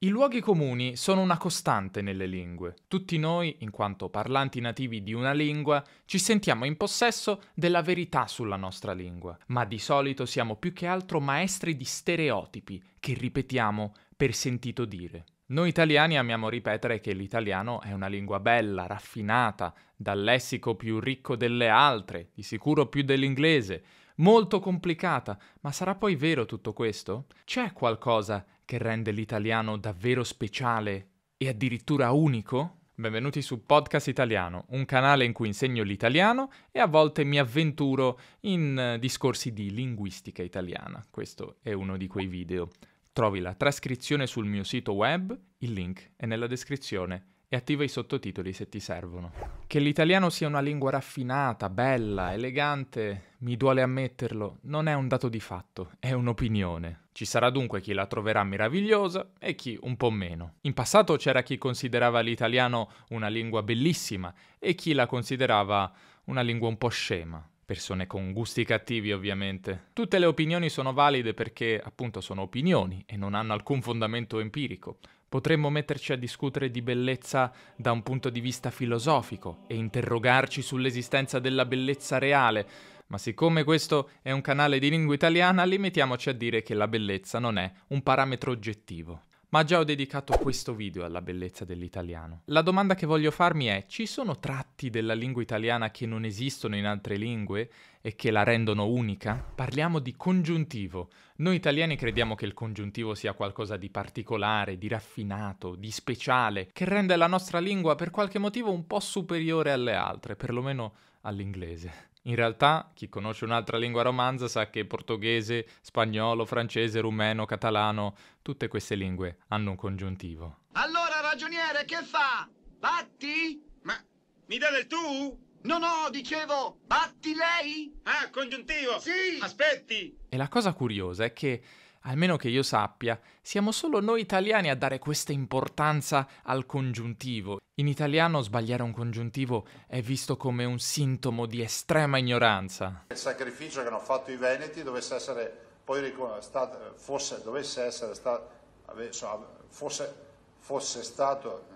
I luoghi comuni sono una costante nelle lingue. Tutti noi, in quanto parlanti nativi di una lingua, ci sentiamo in possesso della verità sulla nostra lingua, ma di solito siamo più che altro maestri di stereotipi che ripetiamo per sentito dire. Noi italiani amiamo ripetere che l'italiano è una lingua bella, raffinata, dal lessico più ricco delle altre, di sicuro più dell'inglese, molto complicata, ma sarà poi vero tutto questo? C'è qualcosa che rende l'italiano davvero speciale e addirittura unico? Benvenuti su Podcast Italiano, un canale in cui insegno l'italiano e a volte mi avventuro in eh, discorsi di linguistica italiana. Questo è uno di quei video. Trovi la trascrizione sul mio sito web, il link è nella descrizione e attiva i sottotitoli se ti servono. Che l'italiano sia una lingua raffinata, bella, elegante, mi duole ammetterlo, non è un dato di fatto, è un'opinione. Ci sarà dunque chi la troverà meravigliosa e chi un po' meno. In passato c'era chi considerava l'italiano una lingua bellissima e chi la considerava una lingua un po' scema persone con gusti cattivi ovviamente. Tutte le opinioni sono valide perché appunto sono opinioni e non hanno alcun fondamento empirico. Potremmo metterci a discutere di bellezza da un punto di vista filosofico e interrogarci sull'esistenza della bellezza reale, ma siccome questo è un canale di lingua italiana, limitiamoci a dire che la bellezza non è un parametro oggettivo. Ma già ho dedicato questo video alla bellezza dell'italiano. La domanda che voglio farmi è, ci sono tratti della lingua italiana che non esistono in altre lingue e che la rendono unica? Parliamo di congiuntivo, noi italiani crediamo che il congiuntivo sia qualcosa di particolare, di raffinato, di speciale, che rende la nostra lingua per qualche motivo un po' superiore alle altre, perlomeno all'inglese. In realtà, chi conosce un'altra lingua romanza sa che portoghese, spagnolo, francese, rumeno, catalano, tutte queste lingue hanno un congiuntivo. Allora, ragioniere, che fa? Batti? Ma mi dà del tu? No, no, dicevo, batti lei? Ah, congiuntivo! Sì! Aspetti! E la cosa curiosa è che, almeno che io sappia, siamo solo noi italiani a dare questa importanza al congiuntivo. In italiano sbagliare un congiuntivo è visto come un sintomo di estrema ignoranza. Il sacrificio che hanno fatto i Veneti dovesse essere poi riconosciuto, fosse, dovesse essere stato, fosse, fosse stato,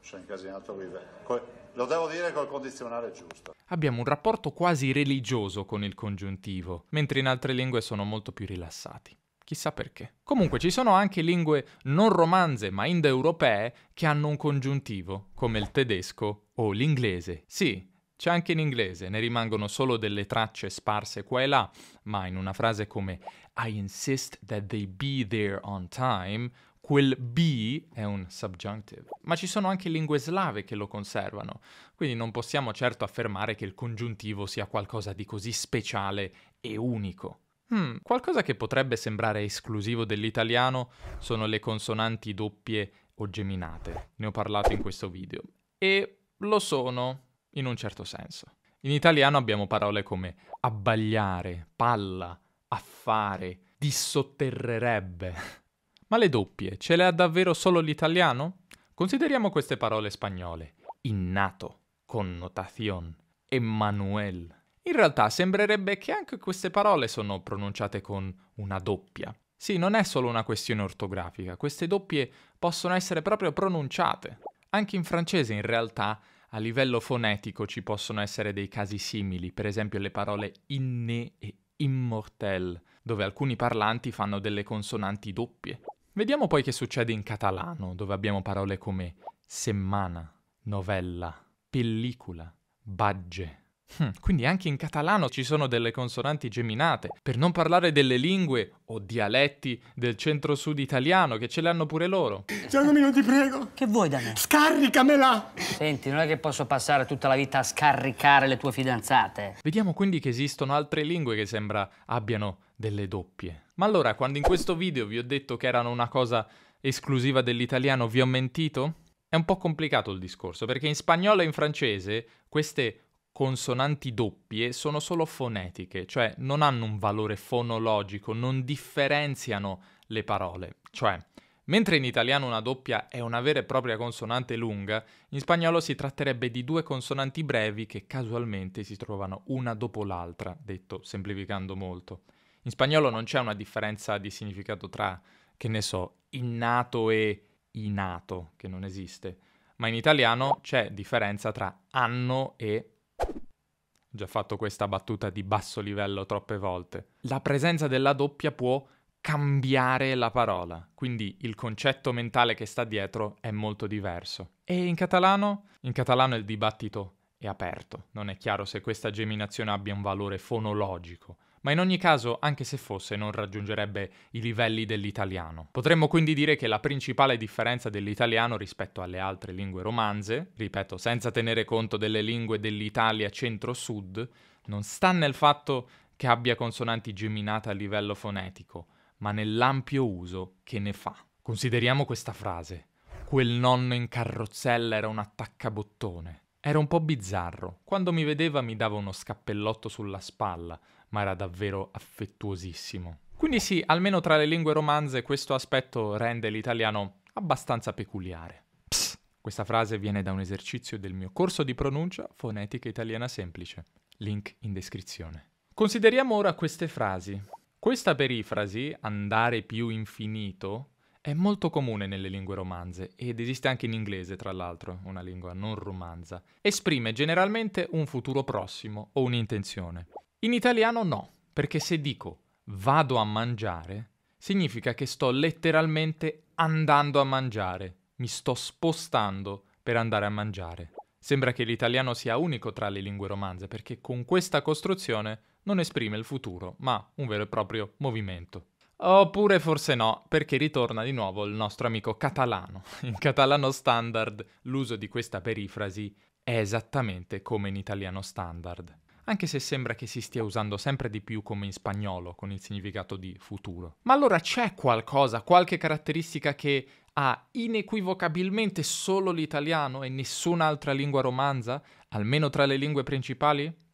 sono incasinato qui. i lo devo dire col condizionale giusto. Abbiamo un rapporto quasi religioso con il congiuntivo, mentre in altre lingue sono molto più rilassati. Chissà perché. Comunque ci sono anche lingue non romanze ma indoeuropee che hanno un congiuntivo, come il tedesco o l'inglese. Sì, c'è anche in inglese, ne rimangono solo delle tracce sparse qua e là, ma in una frase come I insist that they be there on time quel be è un subjunctive, ma ci sono anche lingue slave che lo conservano, quindi non possiamo certo affermare che il congiuntivo sia qualcosa di così speciale e unico. Hmm, qualcosa che potrebbe sembrare esclusivo dell'italiano sono le consonanti doppie o geminate, ne ho parlato in questo video, e lo sono in un certo senso. In italiano abbiamo parole come abbagliare, palla, affare, dissotterrerebbe. Ma le doppie ce le ha davvero solo l'italiano? Consideriamo queste parole spagnole. Innato, connotación, Emmanuel. In realtà sembrerebbe che anche queste parole sono pronunciate con una doppia. Sì, non è solo una questione ortografica, queste doppie possono essere proprio pronunciate. Anche in francese in realtà a livello fonetico ci possono essere dei casi simili, per esempio le parole inne e immortel, dove alcuni parlanti fanno delle consonanti doppie. Vediamo poi che succede in catalano, dove abbiamo parole come semana, novella, pellicola, bagge. Hm, quindi anche in catalano ci sono delle consonanti geminate, per non parlare delle lingue o dialetti del centro-sud italiano che ce le hanno pure loro. Giacomo, ti prego. Che vuoi da me? Scaricamela! Senti, non è che posso passare tutta la vita a scaricare le tue fidanzate. Vediamo quindi che esistono altre lingue che sembra abbiano delle doppie. Ma allora, quando in questo video vi ho detto che erano una cosa esclusiva dell'italiano, vi ho mentito? È un po' complicato il discorso, perché in spagnolo e in francese queste consonanti doppie sono solo fonetiche, cioè non hanno un valore fonologico, non differenziano le parole. Cioè, mentre in italiano una doppia è una vera e propria consonante lunga, in spagnolo si tratterebbe di due consonanti brevi che casualmente si trovano una dopo l'altra, detto semplificando molto. In spagnolo non c'è una differenza di significato tra, che ne so, innato e inato, che non esiste, ma in italiano c'è differenza tra anno e... Ho già fatto questa battuta di basso livello troppe volte. La presenza della doppia può cambiare la parola, quindi il concetto mentale che sta dietro è molto diverso. E in catalano? In catalano il dibattito è aperto, non è chiaro se questa geminazione abbia un valore fonologico, ma in ogni caso, anche se fosse, non raggiungerebbe i livelli dell'italiano. Potremmo quindi dire che la principale differenza dell'italiano rispetto alle altre lingue romanze, ripeto, senza tenere conto delle lingue dell'Italia centro-sud, non sta nel fatto che abbia consonanti geminate a livello fonetico, ma nell'ampio uso che ne fa. Consideriamo questa frase. Quel nonno in carrozzella era un attaccabottone. Era un po' bizzarro. Quando mi vedeva mi dava uno scappellotto sulla spalla, ma era davvero affettuosissimo. Quindi sì, almeno tra le lingue romanze questo aspetto rende l'italiano abbastanza peculiare. Psst, questa frase viene da un esercizio del mio corso di pronuncia fonetica italiana semplice. Link in descrizione. Consideriamo ora queste frasi. Questa perifrasi, andare più infinito, è molto comune nelle lingue romanze, ed esiste anche in inglese, tra l'altro, una lingua non romanza. Esprime generalmente un futuro prossimo o un'intenzione. In italiano no, perché se dico vado a mangiare, significa che sto letteralmente andando a mangiare, mi sto spostando per andare a mangiare. Sembra che l'italiano sia unico tra le lingue romanze perché con questa costruzione non esprime il futuro, ma un vero e proprio movimento. Oppure forse no, perché ritorna di nuovo il nostro amico catalano. In catalano standard l'uso di questa perifrasi è esattamente come in italiano standard, anche se sembra che si stia usando sempre di più come in spagnolo con il significato di futuro. Ma allora c'è qualcosa, qualche caratteristica che ha inequivocabilmente solo l'italiano e nessun'altra lingua romanza, almeno tra le lingue principali?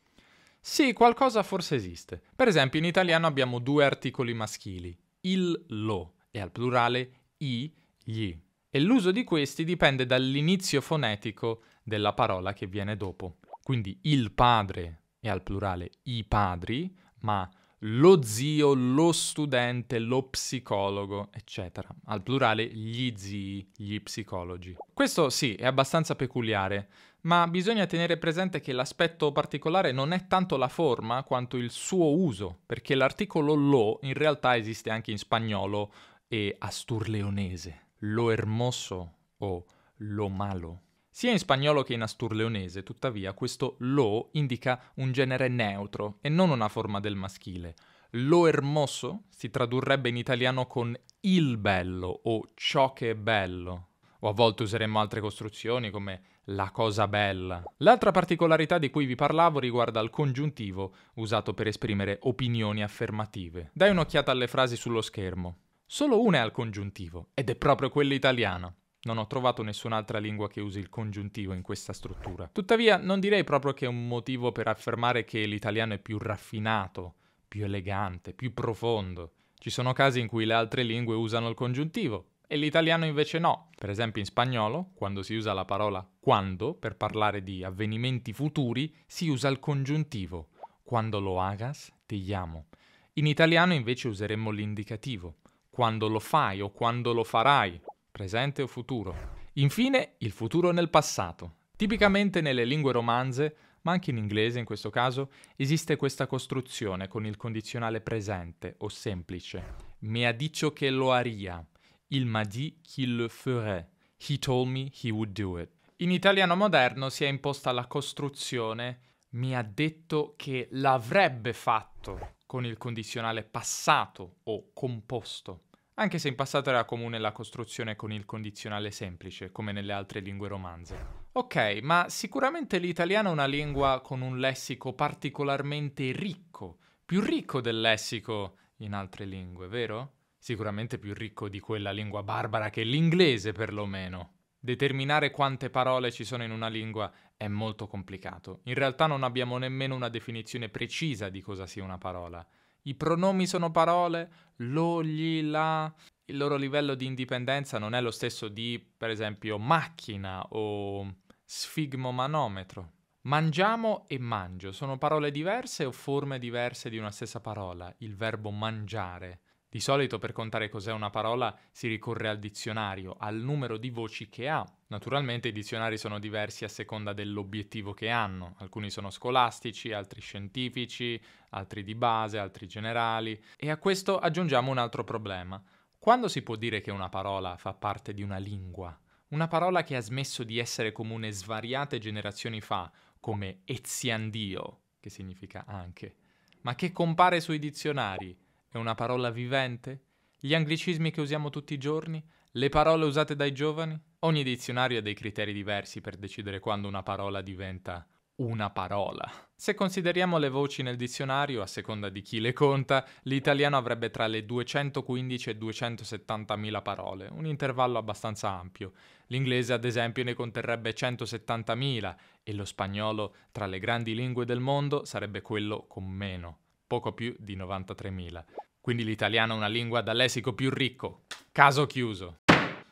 Sì, qualcosa forse esiste. Per esempio, in italiano abbiamo due articoli maschili, il lo e al plurale i gli. E l'uso di questi dipende dall'inizio fonetico della parola che viene dopo. Quindi il padre è al plurale i padri, ma lo zio, lo studente, lo psicologo, eccetera. Al plurale gli zii, gli psicologi. Questo sì, è abbastanza peculiare, ma bisogna tenere presente che l'aspetto particolare non è tanto la forma quanto il suo uso, perché l'articolo lo in realtà esiste anche in spagnolo e asturleonese, lo hermoso o lo malo. Sia in spagnolo che in asturleonese, tuttavia, questo lo indica un genere neutro e non una forma del maschile. Lo hermoso si tradurrebbe in italiano con il bello o ciò che è bello, o a volte useremmo altre costruzioni come la cosa bella. L'altra particolarità di cui vi parlavo riguarda il congiuntivo usato per esprimere opinioni affermative. Dai un'occhiata alle frasi sullo schermo. Solo una è al congiuntivo ed è proprio quella italiana. Non ho trovato nessun'altra lingua che usi il congiuntivo in questa struttura. Tuttavia, non direi proprio che è un motivo per affermare che l'italiano è più raffinato, più elegante, più profondo. Ci sono casi in cui le altre lingue usano il congiuntivo, e l'italiano invece no. Per esempio in spagnolo, quando si usa la parola quando per parlare di avvenimenti futuri, si usa il congiuntivo. Quando lo hagas, ti amo. In italiano invece useremmo l'indicativo. Quando lo fai o quando lo farai, presente o futuro. Infine, il futuro nel passato. Tipicamente nelle lingue romanze, ma anche in inglese in questo caso, esiste questa costruzione con il condizionale presente o semplice. Me ha dicho che lo haría. Il m'ha dit qu'il le ferait. He told me he would do it. In italiano moderno si è imposta la costruzione mi ha detto che l'avrebbe fatto con il condizionale passato o composto, anche se in passato era comune la costruzione con il condizionale semplice, come nelle altre lingue romanze. Ok, ma sicuramente l'italiano è una lingua con un lessico particolarmente ricco, più ricco del lessico in altre lingue, vero? sicuramente più ricco di quella lingua barbara che l'inglese perlomeno. Determinare quante parole ci sono in una lingua è molto complicato. In realtà non abbiamo nemmeno una definizione precisa di cosa sia una parola. I pronomi sono parole, lo, gli, la. Il loro livello di indipendenza non è lo stesso di, per esempio, macchina o sfigmomanometro. Mangiamo e mangio sono parole diverse o forme diverse di una stessa parola, il verbo mangiare. Di solito per contare cos'è una parola si ricorre al dizionario, al numero di voci che ha. Naturalmente i dizionari sono diversi a seconda dell'obiettivo che hanno, alcuni sono scolastici, altri scientifici, altri di base, altri generali. E a questo aggiungiamo un altro problema. Quando si può dire che una parola fa parte di una lingua? Una parola che ha smesso di essere comune svariate generazioni fa, come eziandio, che significa anche, ma che compare sui dizionari è una parola vivente? Gli anglicismi che usiamo tutti i giorni? Le parole usate dai giovani? Ogni dizionario ha dei criteri diversi per decidere quando una parola diventa una parola. Se consideriamo le voci nel dizionario, a seconda di chi le conta, l'italiano avrebbe tra le 215 e 270.000 parole, un intervallo abbastanza ampio. L'inglese, ad esempio, ne conterrebbe 170.000 e lo spagnolo, tra le grandi lingue del mondo, sarebbe quello con meno poco più di 93.000. Quindi l'italiano è una lingua dal lessico più ricco. Caso chiuso.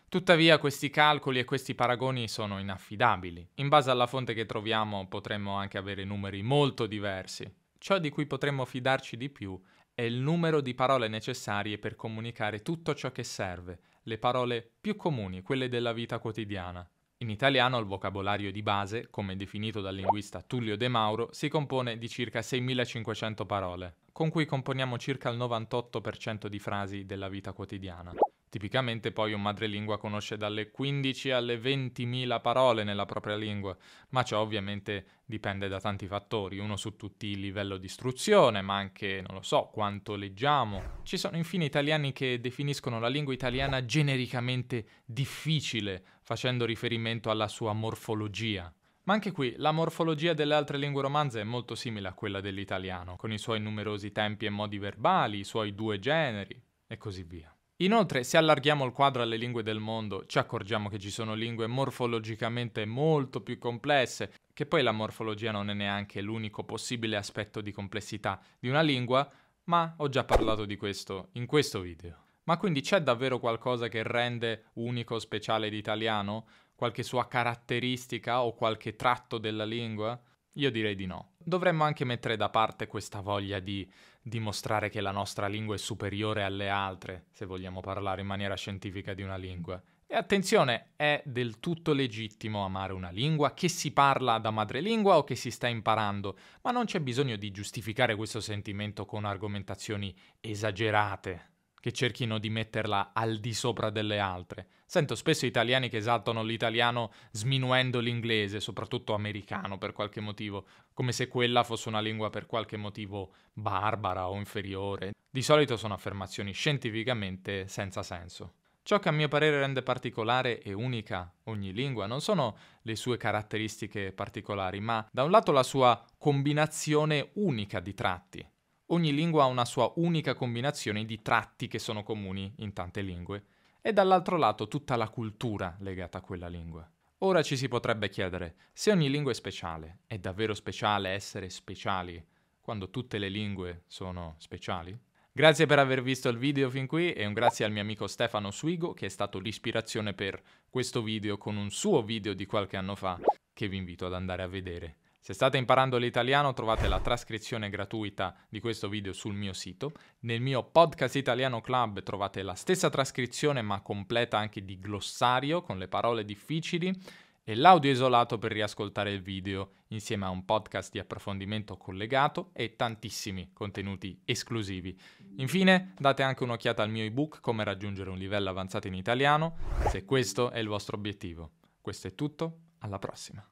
Tuttavia questi calcoli e questi paragoni sono inaffidabili. In base alla fonte che troviamo potremmo anche avere numeri molto diversi. Ciò di cui potremmo fidarci di più è il numero di parole necessarie per comunicare tutto ciò che serve, le parole più comuni, quelle della vita quotidiana. In italiano il vocabolario di base, come definito dal linguista Tullio De Mauro, si compone di circa 6.500 parole, con cui componiamo circa il 98% di frasi della vita quotidiana. Tipicamente poi un madrelingua conosce dalle 15 alle 20.000 parole nella propria lingua, ma ciò ovviamente dipende da tanti fattori, uno su tutti il livello di istruzione, ma anche, non lo so, quanto leggiamo. Ci sono infine italiani che definiscono la lingua italiana genericamente difficile, facendo riferimento alla sua morfologia. Ma anche qui la morfologia delle altre lingue romanze è molto simile a quella dell'italiano, con i suoi numerosi tempi e modi verbali, i suoi due generi e così via. Inoltre, se allarghiamo il quadro alle lingue del mondo, ci accorgiamo che ci sono lingue morfologicamente molto più complesse, che poi la morfologia non è neanche l'unico possibile aspetto di complessità di una lingua, ma ho già parlato di questo in questo video. Ma quindi c'è davvero qualcosa che rende unico o speciale l'italiano? Qualche sua caratteristica o qualche tratto della lingua? Io direi di no. Dovremmo anche mettere da parte questa voglia di dimostrare che la nostra lingua è superiore alle altre, se vogliamo parlare in maniera scientifica di una lingua. E attenzione, è del tutto legittimo amare una lingua, che si parla da madrelingua o che si sta imparando, ma non c'è bisogno di giustificare questo sentimento con argomentazioni esagerate, che cerchino di metterla al di sopra delle altre. Sento spesso italiani che esaltano l'italiano sminuendo l'inglese, soprattutto americano per qualche motivo, come se quella fosse una lingua per qualche motivo barbara o inferiore. Di solito sono affermazioni scientificamente senza senso. Ciò che a mio parere rende particolare e unica ogni lingua non sono le sue caratteristiche particolari, ma da un lato la sua combinazione unica di tratti. Ogni lingua ha una sua unica combinazione di tratti che sono comuni in tante lingue, e dall'altro lato tutta la cultura legata a quella lingua. Ora ci si potrebbe chiedere, se ogni lingua è speciale, è davvero speciale essere speciali quando tutte le lingue sono speciali? Grazie per aver visto il video fin qui e un grazie al mio amico Stefano Suigo che è stato l'ispirazione per questo video con un suo video di qualche anno fa che vi invito ad andare a vedere. Se state imparando l'italiano trovate la trascrizione gratuita di questo video sul mio sito. Nel mio podcast Italiano Club trovate la stessa trascrizione ma completa anche di glossario con le parole difficili e l'audio isolato per riascoltare il video insieme a un podcast di approfondimento collegato e tantissimi contenuti esclusivi. Infine date anche un'occhiata al mio ebook Come raggiungere un livello avanzato in italiano se questo è il vostro obiettivo. Questo è tutto, alla prossima.